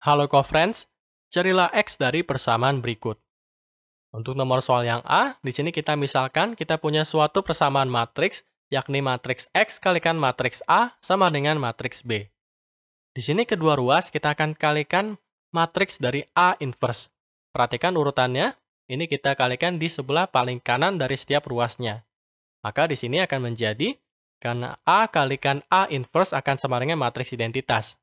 Halo co-friends, carilah X dari persamaan berikut. Untuk nomor soal yang A, di sini kita misalkan kita punya suatu persamaan matriks, yakni matriks X kalikan matriks A sama dengan matriks B. Di sini kedua ruas kita akan kalikan matriks dari A inverse. Perhatikan urutannya, ini kita kalikan di sebelah paling kanan dari setiap ruasnya. Maka di sini akan menjadi, karena A kalikan A inverse akan sama dengan matriks identitas.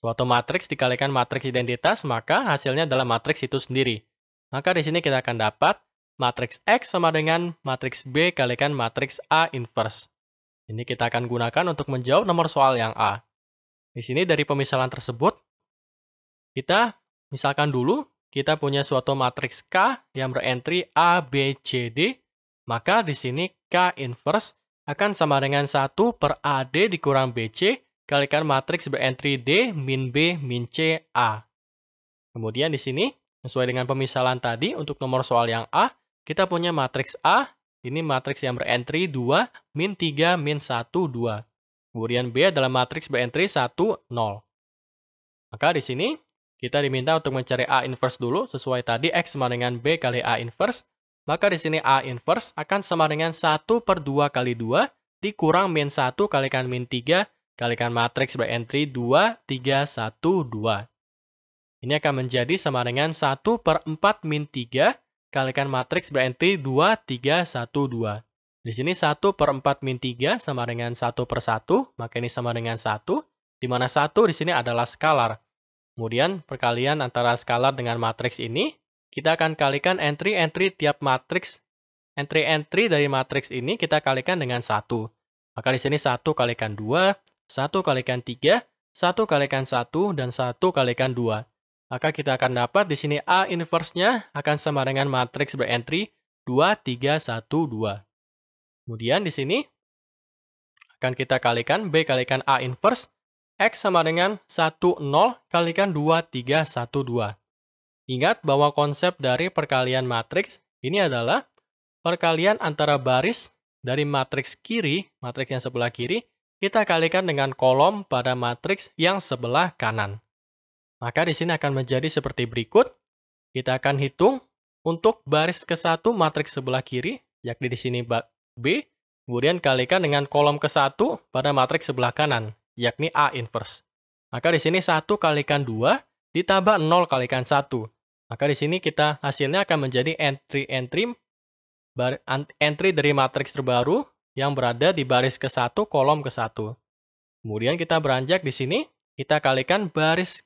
Suatu matriks dikalikan matriks identitas, maka hasilnya adalah matriks itu sendiri. Maka di sini kita akan dapat matriks X sama dengan matriks B kalikan matriks A inverse. Ini kita akan gunakan untuk menjawab nomor soal yang A. Di sini dari pemisalan tersebut, kita misalkan dulu kita punya suatu matriks K yang berentry A, B, C, D, maka di sini K inverse akan sama dengan 1 per AD dikurang BC Kalikan matriks berentry D, min B, min C, A. Kemudian di sini, sesuai dengan pemisalan tadi, untuk nomor soal yang A, kita punya matriks A, ini matriks yang berentry 2, min 3, min 1, 2. Kemudian B adalah matriks berentry 1, 0. Maka di sini, kita diminta untuk mencari A inverse dulu, sesuai tadi X sama dengan B kali A inverse. Maka di sini A inverse akan sama dengan 1 per 2 kali 2, dikurang min 1 kalikan min 3, Kalikan matriks berentry 2, 3, 1, 2. Ini akan menjadi sama dengan 1 per 4 min 3, kalikan matriks berentry 2, 3, 1, 2. Di sini 1 per 4 min 3 sama dengan 1 per 1, maka ini sama dengan 1, di mana 1 di sini adalah skalar. Kemudian perkalian antara skalar dengan matriks ini, kita akan kalikan entry-entry tiap matriks. Entry-entry dari matriks ini kita kalikan dengan 1. Maka di sini 1 kalikan 2, 1 kalikan 3, 1 kalikan 1, dan 1 kalikan 2. Maka kita akan dapat di sini A inverse-nya akan sama dengan matriks berentry 2, 3, 1, 2. Kemudian di sini akan kita kalikan B kalikan A inverse, X sama dengan 1, 0 kalikan 2, 3, 1, 2. Ingat bahwa konsep dari perkalian matriks ini adalah perkalian antara baris dari matriks kiri, matriks yang sebelah kiri, kita kalikan dengan kolom pada matriks yang sebelah kanan. Maka di sini akan menjadi seperti berikut. Kita akan hitung untuk baris ke-1 matriks sebelah kiri, yakni di sini B, kemudian kalikan dengan kolom ke-1 pada matriks sebelah kanan, yakni A inverse. Maka di sini 1 kalikan 2 ditambah 0 kalikan 1. Maka di sini kita hasilnya akan menjadi entry entry entry dari matriks terbaru yang berada di baris ke-1 kolom ke-1. Kemudian kita beranjak di sini, kita kalikan baris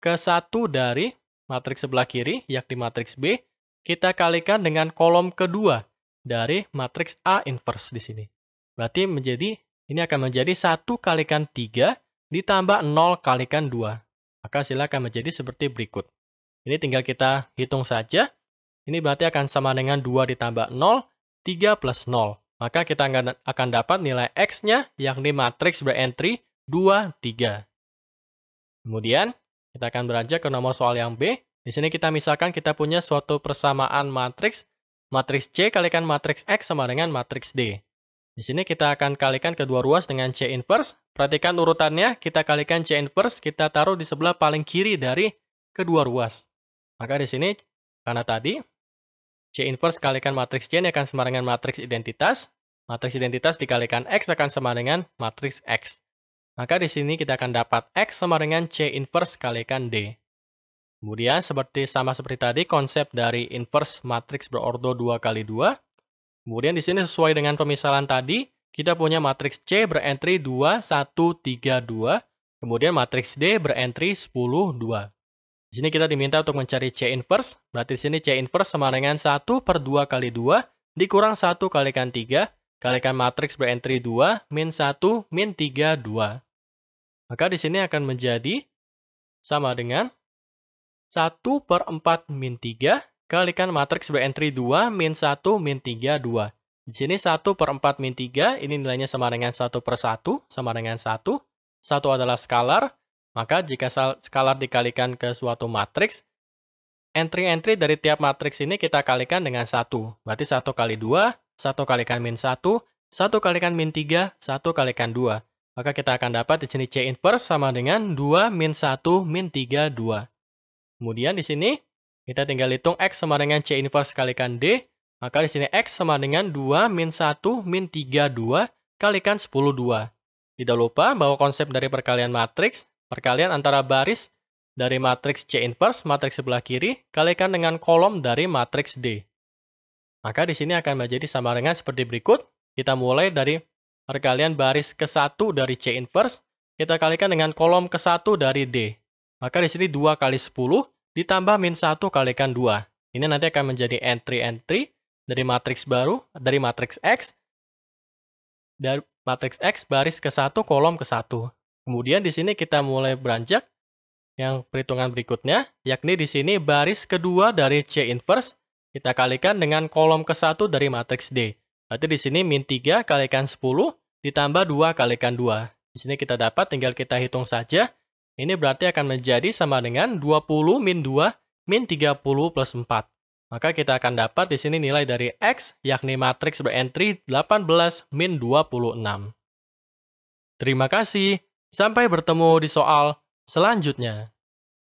ke-1 dari matriks sebelah kiri, yakni matriks B, kita kalikan dengan kolom kedua dari matriks A inverse di sini. Berarti menjadi ini akan menjadi 1 kalikan 3 ditambah 0 kalikan 2. Maka silakan menjadi seperti berikut. Ini tinggal kita hitung saja. Ini berarti akan sama dengan 2 ditambah 0, 3 plus 0 maka kita akan dapat nilai X-nya yakni matriks berentry 2, 3. Kemudian, kita akan beranjak ke nomor soal yang B. Di sini kita misalkan kita punya suatu persamaan matriks, matriks C kalikan matriks X sama dengan matriks D. Di sini kita akan kalikan kedua ruas dengan C inverse. Perhatikan urutannya, kita kalikan C inverse, kita taruh di sebelah paling kiri dari kedua ruas. Maka di sini, karena tadi C inverse kalikan matriks C ini akan sama dengan matriks identitas. Matriks identitas dikalikan X akan sama dengan matriks X. Maka di sini kita akan dapat X sama dengan C inverse kalikan D. Kemudian seperti sama seperti tadi konsep dari inverse matriks berordo 2 kali 2. Kemudian di sini sesuai dengan pemisalan tadi, kita punya matriks C berentry 2 1 3 2, kemudian matriks D berentry 10 2. Di sini kita diminta untuk mencari C inverse, berarti di sini C inverse sama dengan 1 per 2 kali 2, dikurang 1 kalikan 3, kalikan matriks berentry 2, min 1, min 3, 2. Maka di sini akan menjadi sama dengan 1 per 4 min 3, kalikan matriks berentry 2, min 1, min 3, 2. Di sini 1 per 4 min 3, ini nilainya sama dengan 1 per 1, sama dengan 1. 1 adalah skalar, maka jika skalar dikalikan ke suatu matriks, entry-entry dari tiap matriks ini kita kalikan dengan 1. Berarti 1 kali 2, 1 kalikan min 1, 1 kalikan min 3, 1 kalikan 2. Maka kita akan dapat di sini C inverse sama dengan 2 min 1 min 3, 2. Kemudian di sini kita tinggal hitung X sama dengan C inverse kalikan D. Maka di sini X sama dengan 2 min 1 min 3, 2 kalikan 10, 2. Tidak lupa bahwa konsep dari perkalian matriks Perkalian antara baris dari matriks C inverse matriks sebelah kiri kalikan dengan kolom dari matriks D. Maka di sini akan menjadi sama dengan seperti berikut. Kita mulai dari perkalian baris ke-1 dari C inverse, kita kalikan dengan kolom ke-1 dari D. Maka di sini 2 kali 10 ditambah min 1 kalikan 2. Ini nanti akan menjadi entry-entry dari matriks baru, dari matriks X, dari matriks X baris ke-1 kolom ke-1. Kemudian di sini kita mulai beranjak yang perhitungan berikutnya, yakni di sini baris kedua dari C inverse kita kalikan dengan kolom ke-1 dari matriks D. Berarti di sini min 3 kalikan 10 ditambah 2 kalikan 2. Di sini kita dapat tinggal kita hitung saja. Ini berarti akan menjadi sama dengan 20 min 2 min 30 plus 4. Maka kita akan dapat di sini nilai dari X yakni matriks berentry 18 min 26. Terima kasih. Sampai bertemu di soal selanjutnya.